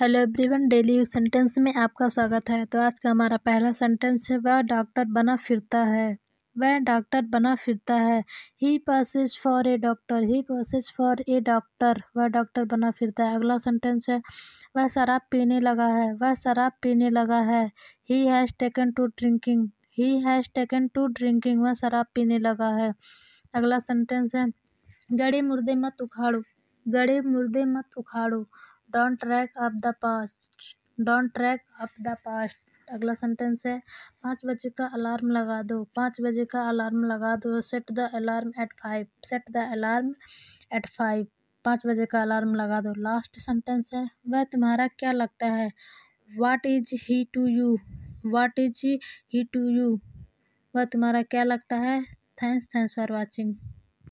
hello everyone daily use sentence में आपका स्वागत है तो आज का हमारा पहला सेंटेंस है वह डॉक्टर बना फिरता है वह डॉक्टर बना फिरता है he passes for a doctor he passes for a doctor वह डॉक्टर बना फिरता है अगला सेंटेंस है वह शराब पीने लगा है वह शराब पीने लगा है he has taken to drinking he has taken to drinking वह शराब पीने लगा है अगला सेंटेंस है गड़े मुर्दे मत उखाड़ो गड़े मुर्दे मत उखाड़ो don't track up the past don't track up the past अगला सेंटेंस है पाँच बजे का अलार्म लगा दो पाँच बजे का अलार्म लगा दो set the alarm at five set the alarm at five पाँच बजे का अलार्म लगा दो लास्ट सेंटेंस है वह तुम्हारा क्या लगता है what is he to you what is he to you वह तुम्हारा क्या लगता है थैंक्स थैंक्स फॉर वॉचिंग